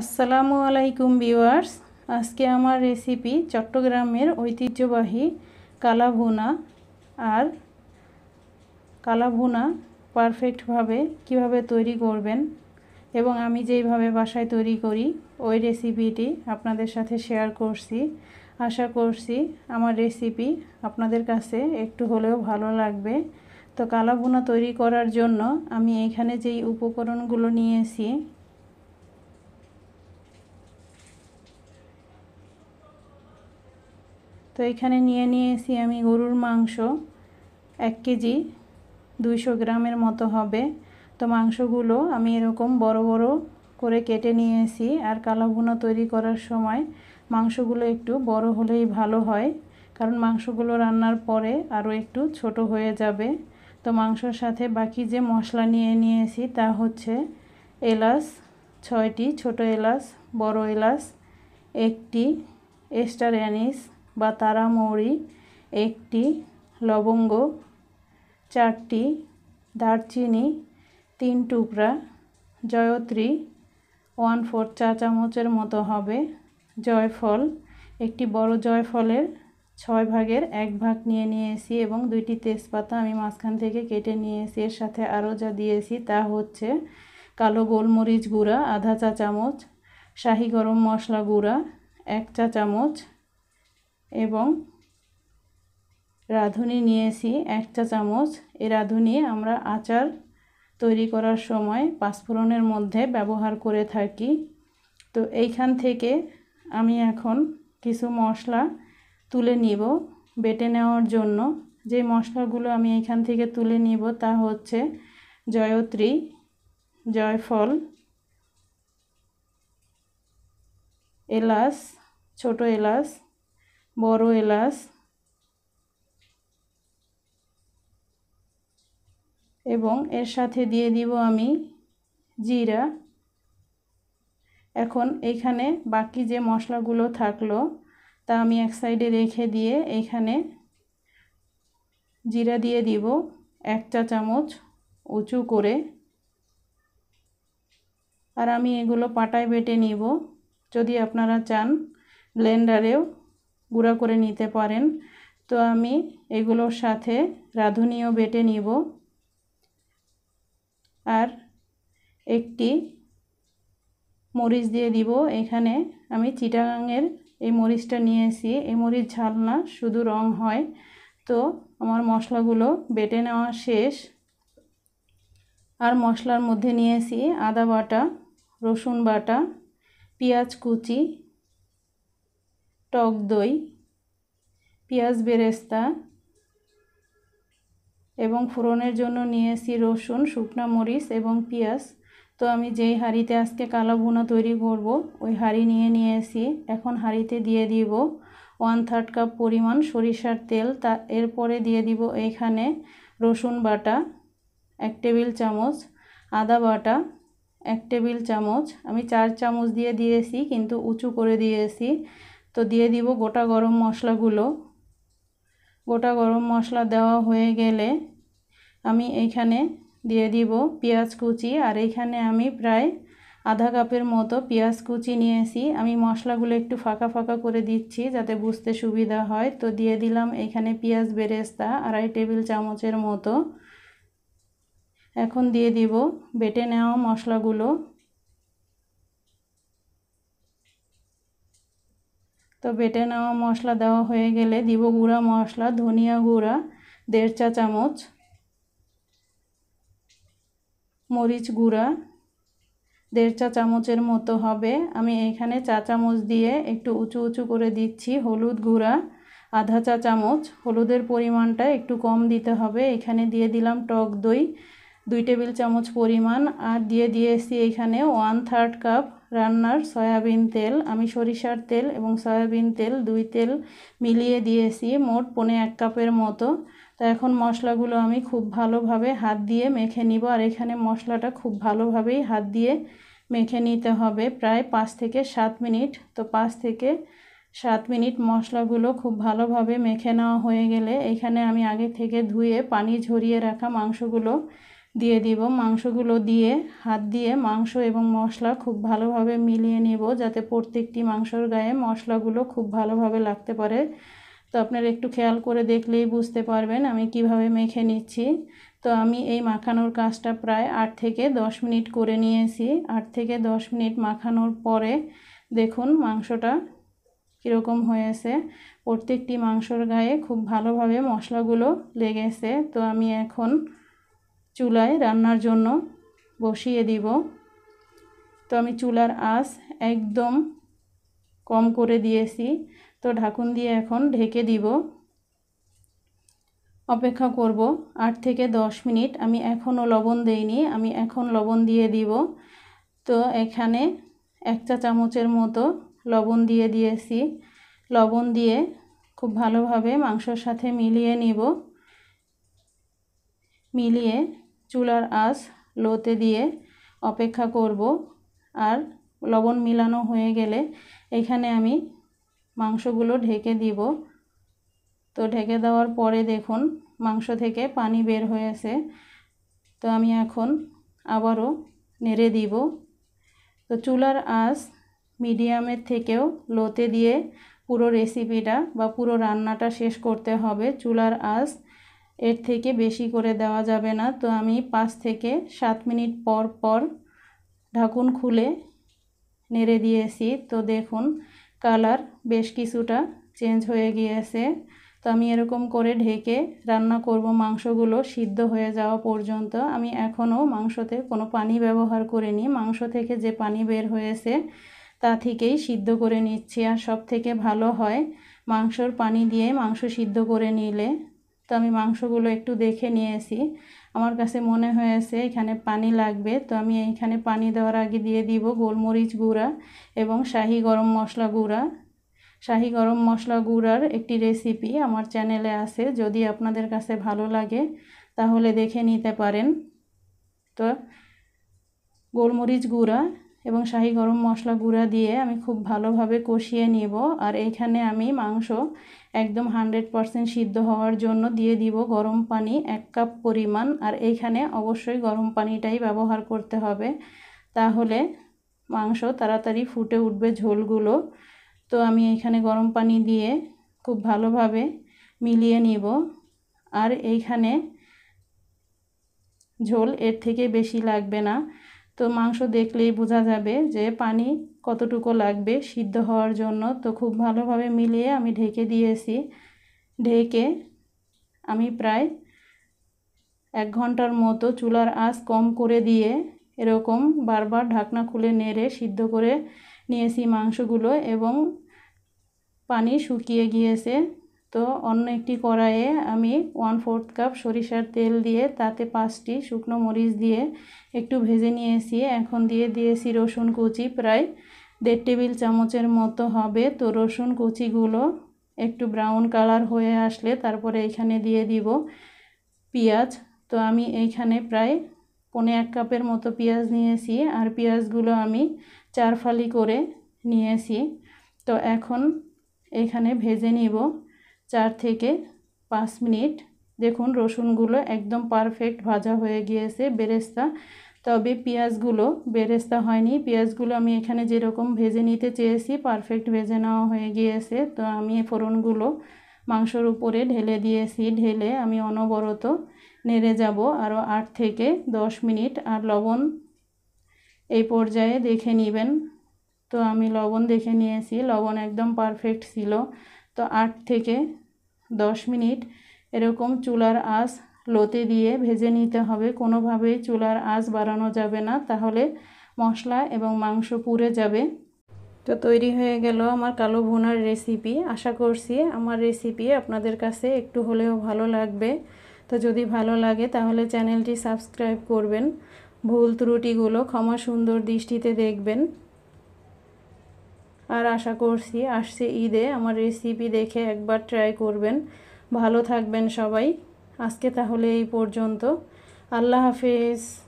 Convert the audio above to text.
আসসালামু আলাইকুম ভিউয়ার্স আজকে আমার রেসিপি চট্টগ্রামের ঐতিহ্যবাহী কালাভুনা আর কালাভুনা পারফেক্টভাবে কিভাবে তৈরি করবেন এবং আমি যেইভাবে বাসায় তৈরি করি ওই রেসিপিটি আপনাদের সাথে শেয়ার করছি আশা করছি আমার রেসিপি আপনাদের কাছে একটু হলেও ভালো লাগবে তো কালাভুনা তৈরি করার জন্য আমি এখানে যেই উপকরণগুলো নিয়েছি তো এখানে নিয়ে নিয়েছি আমি গরুর মাংস এক কেজি দুইশো গ্রামের মতো হবে তো মাংসগুলো আমি এরকম বড় বড় করে কেটে নিয়েছি আর কালো তৈরি করার সময় মাংসগুলো একটু বড় হলেই ভালো হয় কারণ মাংসগুলো রান্নার পরে আরও একটু ছোট হয়ে যাবে তো মাংসর সাথে বাকি যে মশলা নিয়ে নিয়েছি তা হচ্ছে এলাচ ছয়টি ছোট এলাচ বড় এলাচ একটি এস্টার অ্যানিস বা তারামৌরি একটি লবঙ্গ চারটি দারচিনি তিন টুকরা জয়ত্রী ওয়ান ফোর চা চামচের মতো হবে জয়ফল একটি বড় জয়ফলের ছয় ভাগের এক ভাগ নিয়ে নিয়েছি এবং দুইটি তেজপাতা আমি মাঝখান থেকে কেটে নিয়েছি এর সাথে আরও যা দিয়েছি তা হচ্ছে কালো গোলমরিচ গুঁড়া আধা চা চামচ শাহি গরম মশলা গুঁড়া এক চা চামচ এবং রাঁধুনি নিয়েছি এক চা চামচ এই রাঁধুনি আমরা আচার তৈরি করার সময় পাঁচফোড়নের মধ্যে ব্যবহার করে থাকি তো এইখান থেকে আমি এখন কিছু মশলা তুলে নিব বেটে নেওয়ার জন্য যে মশলাগুলো আমি এখান থেকে তুলে নিব তা হচ্ছে জয়ত্রী জয়ফল এলাচ ছোট এলাচ বড় এলাচ এবং এর সাথে দিয়ে দিব আমি জিরা এখন এখানে বাকি যে মশলাগুলো থাকলো তা আমি এক সাইডে রেখে দিয়ে এখানে জিরা দিয়ে দিব এক চা চামচ উঁচু করে আর আমি এগুলো পাটায় বেটে নিব যদি আপনারা চান ব্লেন্ডারেও গুঁড়া করে নিতে পারেন তো আমি এগুলোর সাথে রাঁধুনিও বেটে নিব আর একটি মরিচ দিয়ে দিব এখানে আমি চিটাগাঙের এই মরিচটা নিয়েছি এই মরিচ ঝাল না শুধু রং হয় তো আমার মশলাগুলো বেটে নেওয়া শেষ আর মশলার মধ্যে নিয়েছি আদা বাটা রসুন বাটা পেঁয়াজ কুচি টক দই পেঁয়াজ বেরেস্তা এবং ফোড়নের জন্য নিয়েছি রসুন শুকনা মরিচ এবং পেঁয়াজ তো আমি যেই হাঁড়িতে আজকে কালা ভুনা তৈরি করব ওই হাঁড়ি নিয়ে নিয়েছি এখন হাঁড়িতে দিয়ে দিব ওয়ান থার্ড কাপ পরিমাণ সরিষার তেল তা এরপরে দিয়ে দিব এখানে রসুন বাটা এক টেবিল চামচ আদা বাটা এক টেবিল চামচ আমি চার চামচ দিয়ে দিয়েছি কিন্তু উঁচু করে দিয়েছি তো দিয়ে দিব গোটা গরম মশলাগুলো গোটা গরম মশলা দেওয়া হয়ে গেলে আমি এইখানে দিয়ে দিব পেঁয়াজ কুচি আর এইখানে আমি প্রায় আধা কাপের মতো পেঁয়াজ কুচি নিয়েছি আমি মশলাগুলো একটু ফাঁকা ফাঁকা করে দিচ্ছি যাতে বুঝতে সুবিধা হয় তো দিয়ে দিলাম এখানে পেঁয়াজ বেরেস্তা আড়াই টেবিল চামচের মতো এখন দিয়ে দিব বেটে নেওয়া মশলাগুলো তো বেটে নেওয়া মশলা দেওয়া হয়ে গেলে দিব গুঁড়া মশলা ধনিয়া গুঁড়া দেড় চা চামচ মরিচ গুঁড়া দেড় চা চামচের মতো হবে আমি এখানে চা চামচ দিয়ে একটু উঁচু উঁচু করে দিচ্ছি হলুদ গুঁড়া আধা চা চামচ হলুদের পরিমাণটা একটু কম দিতে হবে এখানে দিয়ে দিলাম টক দই দুই টেবিল চামচ পরিমাণ আর দিয়ে দিয়েছি এখানে ওয়ান থার্ড কাপ রান্নার সয়াবিন তেল আমি সরিষার তেল এবং সয়াবিন তেল দুই তেল মিলিয়ে দিয়েছি মোট পনে এক কাপের মতো তো এখন মশলাগুলো আমি খুব ভালোভাবে হাত দিয়ে মেখে নিব আর এখানে মশলাটা খুব ভালোভাবেই হাত দিয়ে মেখে নিতে হবে প্রায় পাঁচ থেকে সাত মিনিট তো পাঁচ থেকে সাত মিনিট মশলাগুলো খুব ভালোভাবে মেখে নেওয়া হয়ে গেলে এখানে আমি আগে থেকে ধুয়ে পানি ঝরিয়ে রাখা মাংসগুলো দিয়ে দিব মাংসগুলো দিয়ে হাত দিয়ে মাংস এবং মশলা খুব ভালোভাবে মিলিয়ে নেব যাতে প্রত্যেকটি মাংসর গায়ে মশলাগুলো খুব ভালোভাবে লাগতে পারে তো আপনারা একটু খেয়াল করে দেখলেই বুঝতে পারবেন আমি কিভাবে মেখে নিচ্ছি তো আমি এই মাখানোর কাজটা প্রায় আট থেকে দশ মিনিট করে নিয়েছি আট থেকে দশ মিনিট মাখানোর পরে দেখুন মাংসটা কীরকম হয়েছে প্রত্যেকটি মাংসর গায়ে খুব ভালোভাবে মশলাগুলো লেগেছে তো আমি এখন চুলায় রান্নার জন্য বসিয়ে দিব তো আমি চুলার আস একদম কম করে দিয়েছি তো ঢাকুন দিয়ে এখন ঢেকে দিব অপেক্ষা করব আট থেকে দশ মিনিট আমি এখনও লবণ দেইনি আমি এখন লবণ দিয়ে দিব তো এখানে এক চা চামচের মতো লবণ দিয়ে দিয়েছি লবণ দিয়ে খুব ভালোভাবে মাংসর সাথে মিলিয়ে নিব মিলিয়ে চুলার আস লোতে দিয়ে অপেক্ষা করব আর লবণ মিলানো হয়ে গেলে এখানে আমি মাংসগুলো ঢেকে দিব তো ঢেকে দেওয়ার পরে দেখুন মাংস থেকে পানি বের হয়েছে তো আমি এখন আবারও নেড়ে দিব তো চুলার আস মিডিয়ামের থেকেও লোতে দিয়ে পুরো রেসিপিটা বা পুরো রান্নাটা শেষ করতে হবে চুলার আস এর থেকে বেশি করে দেওয়া যাবে না তো আমি পাঁচ থেকে সাত মিনিট পর পর ঢাকুন খুলে নেড়ে দিয়েছি তো দেখুন কালার বেশ কিছুটা চেঞ্জ হয়ে গিয়েছে তো আমি এরকম করে ঢেকে রান্না করব মাংসগুলো সিদ্ধ হয়ে যাওয়া পর্যন্ত আমি এখনও মাংসতে কোনো পানি ব্যবহার করিনি মাংস থেকে যে পানি বের হয়েছে তা থেকেই সিদ্ধ করে নিচ্ছি আর সব থেকে ভালো হয় মাংসর পানি দিয়ে মাংস সিদ্ধ করে নিলে তো আমি মাংসগুলো একটু দেখে নিয়েছি আমার কাছে মনে হয়েছে এখানে পানি লাগবে তো আমি এইখানে পানি দেওয়ার আগে দিয়ে দিব গোলমরিচ গুঁড়া এবং শাহি গরম মশলা গুঁড়া শাহি গরম মশলা গুঁড়ার একটি রেসিপি আমার চ্যানেলে আছে যদি আপনাদের কাছে ভালো লাগে তাহলে দেখে নিতে পারেন তো গোলমরিচ গুঁড়া এবং শাহি গরম মশলা গুঁড়া দিয়ে আমি খুব ভালোভাবে কষিয়ে নিব আর এখানে আমি মাংস একদম হান্ড্রেড পারসেন্ট সিদ্ধ হওয়ার জন্য দিয়ে দিব গরম পানি এক কাপ পরিমাণ আর এইখানে অবশ্যই গরম পানিটাই ব্যবহার করতে হবে তাহলে মাংস তাড়াতাড়ি ফুটে উঠবে ঝোলগুলো তো আমি এখানে গরম পানি দিয়ে খুব ভালোভাবে মিলিয়ে নিব আর এইখানে ঝোল এর থেকে বেশি লাগবে না তো মাংস দেখলেই বোঝা যাবে যে পানি কতটুকু লাগবে সিদ্ধ হওয়ার জন্য তো খুব ভালোভাবে মিলিয়ে আমি ঢেকে দিয়েছি ঢেকে আমি প্রায় এক ঘন্টার মতো চুলার আঁচ কম করে দিয়ে এরকম বারবার ঢাকনা খুলে নেড়ে সিদ্ধ করে নিয়েছি মাংসগুলো এবং পানি শুকিয়ে গিয়েছে তো অন্য একটি কড়াইয়ে আমি ওয়ান ফোর্থ কাপ সরিষার তেল দিয়ে তাতে পাঁচটি শুকনো মরিচ দিয়ে একটু ভেজে নিয়েছি এখন দিয়ে দিয়েছি রসুন কুচি প্রায় দেড় টেবিল চামচের মতো হবে তো রসুন কুচিগুলো একটু ব্রাউন কালার হয়ে আসলে তারপরে এখানে দিয়ে দিব পেঁয়াজ তো আমি এইখানে প্রায় পনে এক কাপের মতো পেঁয়াজ নিয়েছি আর পেঁয়াজগুলো আমি চার ফালি করে নিয়েছি তো এখন এখানে ভেজে নিব চার থেকে পাঁচ মিনিট দেখুন রসুনগুলো একদম পারফেক্ট ভাজা হয়ে গিয়েছে বেরেস্তা তবে পেঁয়াজগুলো বেরেস্তা হয়নি পেঁয়াজগুলো আমি এখানে যেরকম ভেজে নিতে চেয়েছি পারফেক্ট ভেজে নেওয়া হয়ে গিয়েছে তো আমি ফোড়নগুলো মাংসর উপরে ঢেলে দিয়েছি ঢেলে আমি অনবরত নেড়ে যাব আরও আট থেকে দশ মিনিট আর লবণ এই পর্যায়ে দেখে নেবেন তো আমি লবণ দেখে নিয়েছি লবণ একদম পারফেক্ট ছিল তো আট থেকে দশ মিনিট এরকম চুলার আঁচ লোতে দিয়ে ভেজে নিতে হবে কোনোভাবেই চুলার আঁচ বাড়ানো যাবে না তাহলে মশলা এবং মাংস পুড়ে যাবে তো তৈরি হয়ে গেল আমার কালো ভুনার রেসিপি আশা করছি আমার রেসিপি আপনাদের কাছে একটু হলেও ভালো লাগবে তো যদি ভালো লাগে তাহলে চ্যানেলটি সাবস্ক্রাইব করবেন ভুল ত্রুটিগুলো ক্ষমা সুন্দর দৃষ্টিতে দেখবেন আর আশা করছি আসছে ঈদে আমার রেসিপি দেখে একবার ট্রাই করবেন ভালো থাকবেন সবাই আজকে তাহলে এই পর্যন্ত আল্লাহ হাফিজ